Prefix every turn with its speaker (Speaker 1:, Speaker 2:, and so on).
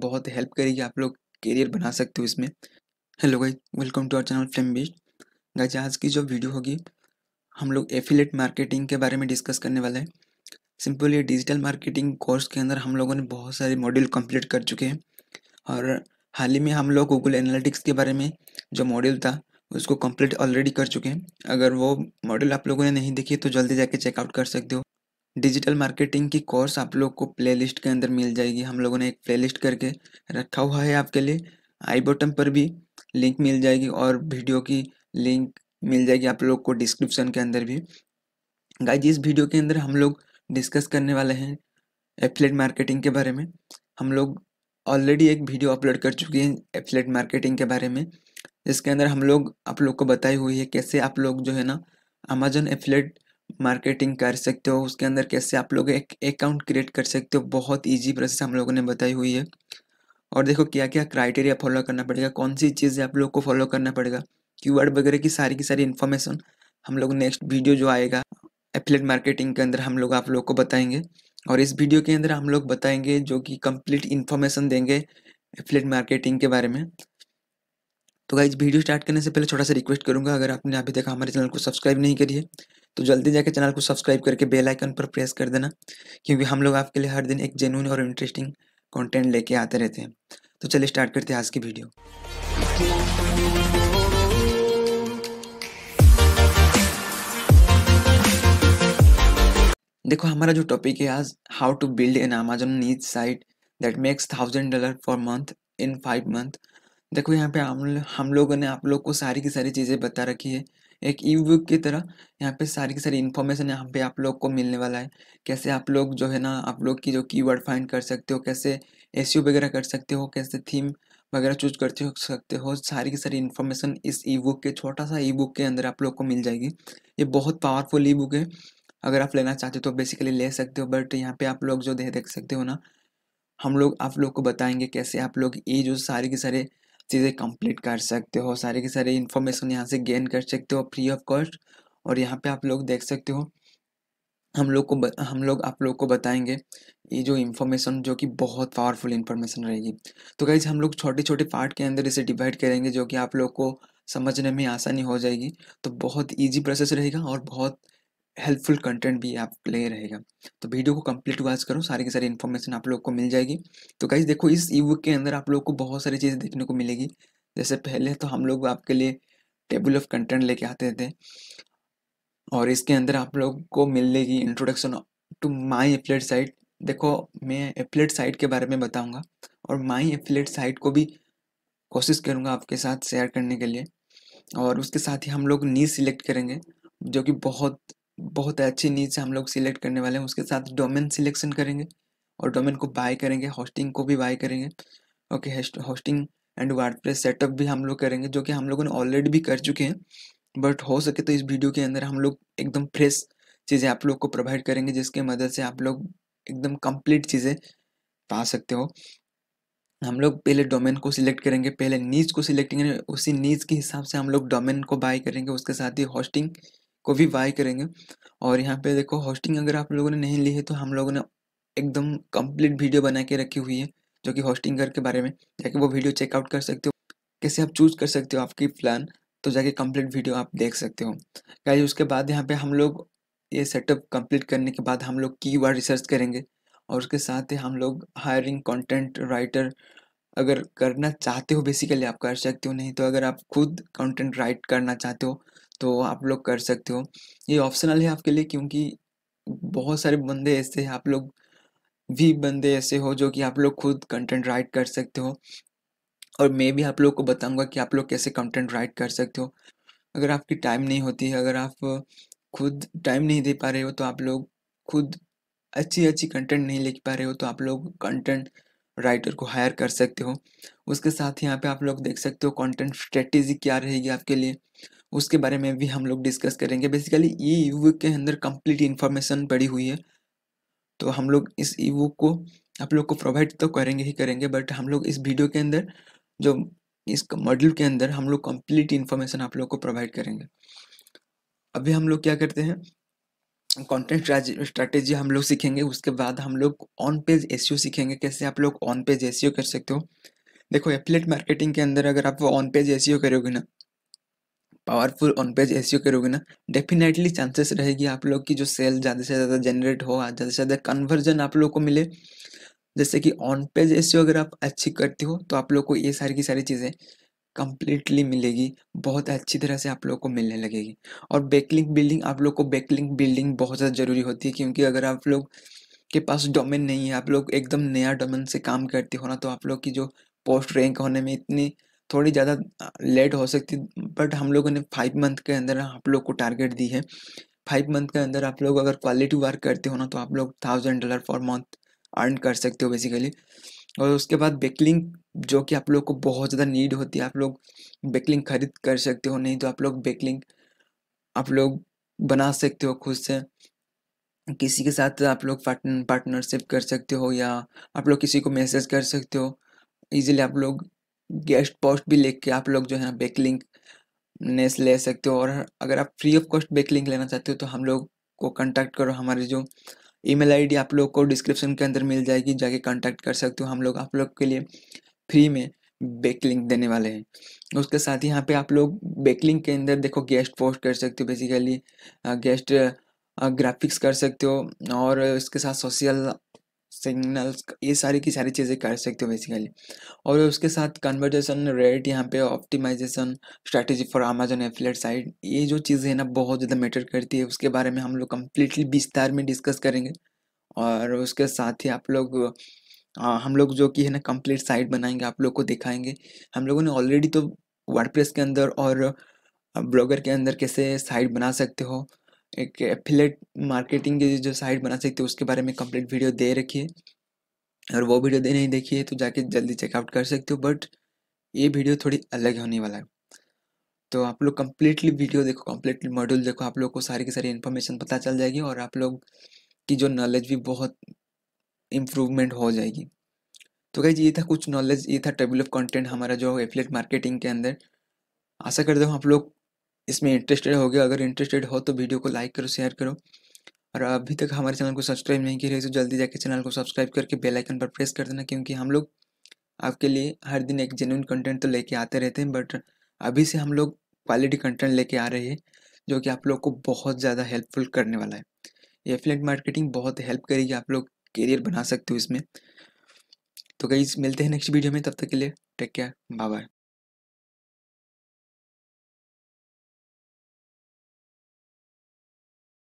Speaker 1: बहुत हेल्प करेगी आप लोग करियर बना सकते हो इसमें hello guys welcome to our channel film beast guys आज की जो वीडियो होगी हम लोग एफिलेट मार्केटिंग के बारे में डिस्कस करने वाले हैं सिंपल ये डिजिटल मार्केटिंग कोर्स के अंदर हम लोगों ने बहुत सारे मॉड्यूल कंप्लीट कर चुके हैं और हाल ही में हम लोग गूगल एनालिटिक्स के बारे में जो मॉड्यूल था उसको कंप्लीट ऑलरेडी कर चुके हैं अगर वो मॉड्यूल आप लोगों ने नहीं देखी तो जल्दी जाके चेकआउट कर सकते हो डिजिटल मार्केटिंग की कोर्स आप लोग को प्लेलिस्ट के अंदर मिल जाएगी हम लोगों ने एक प्लेलिस्ट करके रखा हुआ है आपके लिए आई बटन पर भी लिंक मिल जाएगी और वीडियो की लिंक मिल जाएगी आप लोग को डिस्क्रिप्शन के अंदर भी गाइज इस वीडियो के अंदर हम लोग डिस्कस करने वाले हैं एफलेट मार्केटिंग के बारे में हम लोग ऑलरेडी एक वीडियो अपलोड कर चुके हैं एफलेट मार्केटिंग के बारे में जिसके अंदर हम लोग आप लोग को बताई हुई है कैसे आप लोग जो है ना अमेजोन एफलेट मार्केटिंग कर सकते हो उसके अंदर कैसे आप लोग एक अकाउंट क्रिएट कर सकते हो बहुत ईजी प्रोसेस हम लोगों ने बताई हुई है और देखो क्या क्या क्राइटेरिया फॉलो करना पड़ेगा कौन सी चीज़ें आप लोग को फॉलो करना पड़ेगा कीवर्ड वगैरह की सारी की सारी इन्फॉर्मेशन हम लोग नेक्स्ट वीडियो जो आएगा एफिलेट मार्केटिंग के अंदर हम लोग आप लोग को बताएंगे और इस वीडियो के अंदर हम लोग बताएंगे जो कि कंप्लीट इन्फॉर्मेशन देंगे एफिलेट मार्केटिंग के बारे में तो गाइज वीडियो स्टार्ट करने से पहले छोटा सा रिक्वेस्ट करूंगा अगर आपने अभी तक हमारे चैनल को सब्सक्राइब नहीं करिए तो जल्दी जाके चैनल को सब्सक्राइब करके बेल आइकन पर प्रेस कर देना क्योंकि हम लोग आपके लिए हर दिन एक जेनुइन और इंटरेस्टिंग कंटेंट लेके आते रहते हैं तो चलिए स्टार्ट करते हैं आज की वीडियो देखो हमारा जो टॉपिक है आज how to build an Amazon niche site that makes thousand dollar for month in five month देखो यहाँ पे हम हम लोगों ने आप लोग को सारी की सारी चीज़ें बता रखी है एक ई बुक की तरह यहाँ पे सारी की सारी इन्फॉर्मेशन यहाँ पे आप लोग को मिलने वाला है कैसे आप लोग जो है ना आप लोग की जो कीवर्ड फाइंड कर सकते हो कैसे यू वगैरह कर सकते हो कैसे थीम वगैरह चूज करते हो सकते हो सारी की सारी इन्फॉर्मेशन इस ई बुक के छोटा सा ई बुक के अंदर आप लोग को मिल जाएगी ये बहुत पावरफुल ई बुक है अगर आप लेना चाहते हो तो बेसिकली ले सकते हो बट यहाँ पे आप लोग जो देख सकते हो ना हम लोग आप लोग को बताएंगे कैसे आप लोग ये जो सारी के सारे चीज़ें कंप्लीट कर सकते हो सारे के सारे इन्फॉर्मेशन यहाँ से गेन कर सकते हो फ्री ऑफ कॉस्ट और यहाँ पे आप लोग देख सकते हो हम लोग को हम लोग आप लोग को बताएंगे ये जो इन्फॉर्मेशन जो कि बहुत पावरफुल इन्फॉर्मेशन रहेगी तो कहीं हम लोग छोटे छोटे पार्ट के अंदर इसे डिवाइड करेंगे जो कि आप लोग को समझने में आसानी हो जाएगी तो बहुत ईजी प्रोसेस रहेगा और बहुत हेल्पफुल कंटेंट भी आप ले रहेगा तो वीडियो को कंप्लीट वॉच करो सारी की सारी इन्फॉर्मेशन आप लोग को मिल जाएगी तो गाइज देखो इस ई बुक के अंदर आप लोग को बहुत सारी चीज़ें देखने को मिलेगी जैसे पहले तो हम लोग आपके लिए टेबल ऑफ कंटेंट लेके आते थे और इसके अंदर आप लोग को मिलेगी introduction to my affiliate site देखो मैं एफलेट साइट के बारे में बताऊंगा और माई एफलेट साइट को भी कोशिश करूंगा आपके साथ शेयर करने के लिए और उसके साथ ही हम लोग नीज सिलेक्ट करेंगे जो कि बहुत बहुत अच्छी नीड से हम लोग सिलेक्ट करने वाले हैं उसके साथ डोमेन सिलेक्शन करेंगे और डोमेन को बाय करेंगे होस्टिंग को भी बाय करेंगे okay hosting and press setup भी हम लोग करेंगे जो कि हम लोगों ने ऑलरेडी भी कर चुके हैं बट हो सके तो इस वीडियो के अंदर हम लोग एकदम फ्रेश चीज़ें आप लोग को प्रोवाइड करेंगे जिसके मदद से आप लोग एकदम कंप्लीट चीज़ें पा सकते हो हम लोग पहले डोमेन को सिलेक्ट करेंगे पहले नीच को सिलेक्ट करेंगे उसी नीच के हिसाब से हम लोग डोमेन को बाय करेंगे उसके साथ ही होस्टिंग को भी बाय करेंगे और यहाँ पे देखो होस्टिंग अगर आप लोगों ने नहीं ली है तो हम लोगों ने एकदम कंप्लीट वीडियो बना के रखी हुई है जो कि होस्टिंग घर के बारे में जाके वो वीडियो चेकआउट कर सकते हो कैसे आप चूज कर सकते हो आपकी प्लान तो जाके कंप्लीट वीडियो आप देख सकते हो क्या उसके बाद यहाँ पे हम लोग ये सेटअप कंप्लीट करने के बाद हम लोग की रिसर्च करेंगे और उसके साथ ही हम लोग हायरिंग कंटेंट राइटर अगर करना चाहते हो बेसिकली आप कर सकते हो नहीं तो अगर आप खुद कंटेंट राइट करना चाहते हो तो आप लोग कर सकते हो ये ऑप्शनल है आपके लिए क्योंकि बहुत सारे बंदे ऐसे हैं आप लोग भी बंदे ऐसे हो जो कि आप लोग खुद कंटेंट राइट कर सकते हो और मैं भी आप लोग को बताऊंगा कि आप लोग कैसे कंटेंट राइट कर सकते हो अगर आपकी टाइम नहीं होती है अगर आप खुद टाइम नहीं दे पा रहे हो तो आप लोग खुद अच्छी अच्छी कंटेंट नहीं लिख पा रहे हो तो आप लोग कंटेंट राइटर को हायर कर सकते हो उसके साथ यहाँ पे आप लोग देख सकते हो कंटेंट स्ट्रेटेजी क्या रहेगी आपके लिए उसके बारे में भी हम लोग डिस्कस करेंगे बेसिकली ये ई बुक के अंदर कंप्लीट इन्फॉर्मेशन पड़ी हुई है तो हम लोग इस ई बुक को आप लोग को प्रोवाइड तो करेंगे ही करेंगे बट हम लोग इस वीडियो के अंदर जो इस मॉड्यूल के अंदर हम लोग कंप्लीट इन्फॉर्मेशन आप लोग को प्रोवाइड करेंगे अभी हम लोग क्या करते हैं कंटेंट स्ट्रैटेजी हम लोग सीखेंगे उसके बाद हम लोग ऑन पेज एस सीखेंगे कैसे आप लोग ऑन पेज एस कर सकते हो देखो एफिलेट मार्केटिंग के अंदर अगर आप ऑन पेज एस करोगे ना पावरफुल ऑन पेज एस करोगे ना डेफिनेटली चांसेस रहेगी आप लोग की जो सेल ज़्यादा से ज़्यादा जनरेट हो ज़्यादा से ज़्यादा कन्वर्जन आप लोग को मिले जैसे कि ऑन पेज एस अगर आप अच्छी करती हो तो आप लोग को ये सारी की सारी चीज़ें कम्प्लीटली मिलेगी बहुत अच्छी तरह से आप लोग को मिलने लगेगी और बैकलिंक बिल्डिंग आप लोग को बैकलिंक बिल्डिंग बहुत ज़्यादा ज़रूरी होती है क्योंकि अगर आप लोग के पास डोमेन नहीं है आप लोग एकदम नया डोमेन से काम करते हो ना तो आप लोग की जो पोस्ट रैंक होने में इतनी थोड़ी ज़्यादा लेट हो सकती बट हम लोगों ने फाइव मंथ के अंदर आप लोग को टारगेट दी है फाइव मंथ के अंदर आप लोग अगर क्वालिटी वर्क करते हो ना तो आप लोग thousand dollar for month earn कर सकते हो बेसिकली और उसके बाद बेकलिंग जो कि आप लोग को बहुत ज़्यादा नीड होती है आप लोग बेकलिंग खरीद कर सकते हो नहीं तो आप लोग बेकलिंग आप लोग बना सकते हो खुद से किसी के साथ आप लोग पार्टनरशिप कर सकते हो या आप लोग किसी को मैसेज कर सकते हो इजीली आप लोग गेस्ट पोस्ट भी लेके आप लोग जो है बेकलिंक नेस ले सकते हो और अगर आप फ्री ऑफ कॉस्ट लिंक लेना चाहते हो तो हम लोग को कांटेक्ट करो हमारी जो ईमेल आईडी आप लोग को डिस्क्रिप्शन के अंदर मिल जाएगी जाके कांटेक्ट कर सकते हो हम लोग आप लोग के लिए फ्री में लिंक देने वाले हैं उसके साथ ही यहाँ पे आप लोग लिंक के अंदर देखो गेस्ट पोस्ट कर सकते हो बेसिकली गेस्ट ग्राफिक्स कर सकते हो और इसके साथ सोशल सिग्नल्स ये सारी की सारी चीज़ें कर सकते हो बेसिकली और उसके साथ कन्वर्जेशन रेट यहाँ पे optimization strategy for Amazon affiliate site ये जो चीज़ें हैं ना बहुत ज़्यादा मैटर करती है उसके बारे में हम लोग कम्प्लीटली विस्तार में डिस्कस करेंगे और उसके साथ ही आप लोग आ, हम लोग जो कि है ना कंप्लीट साइट बनाएंगे आप लोग को दिखाएंगे हम लोगों ने ऑलरेडी तो वर्डप्रेस के अंदर और ब्लॉगर के अंदर कैसे साइट बना सकते हो एक एफिलेट मार्केटिंग की जो साइट बना सकते हो उसके बारे में कंप्लीट वीडियो दे रखी है अगर वो वीडियो दे नहीं देखी है तो जाके जल्दी चेकआउट कर सकते हो बट ये वीडियो थोड़ी अलग होने वाला है तो आप लोग कम्प्लीटली वीडियो देखो कम्प्लीटली मॉड्यूल देखो आप लोग को सारी की सारी इन्फॉर्मेशन पता चल जाएगी और आप लोग की जो नॉलेज भी बहुत इम्प्रूवमेंट हो जाएगी तो गाइज ये था कुछ नॉलेज ये था टेबल ऑफ कंटेंट हमारा जो एफिलेट मार्केटिंग के अंदर आशा करता हूँ आप लोग इसमें इंटरेस्टेड हो गया अगर इंटरेस्टेड हो तो वीडियो को लाइक करो शेयर करो और अभी तक हमारे चैनल को सब्सक्राइब नहीं किया है तो जल्दी जाकर चैनल को सब्सक्राइब करके बेल आइकन पर प्रेस कर देना क्योंकि हम लोग आपके लिए हर दिन एक जेन्यून कंटेंट तो लेके आते रहते हैं बट अभी से हम लोग क्वालिटी कंटेंट लेके आ रहे हैं जो कि आप लोग को बहुत ज़्यादा हेल्पफुल करने वाला है ये फ्लेट मार्केटिंग बहुत हेल्प करेगी आप लोग करियर बना सकते हो इसमें तो कई मिलते हैं नेक्स्ट वीडियो में तब तक के लिए टेक केयर बाय बाय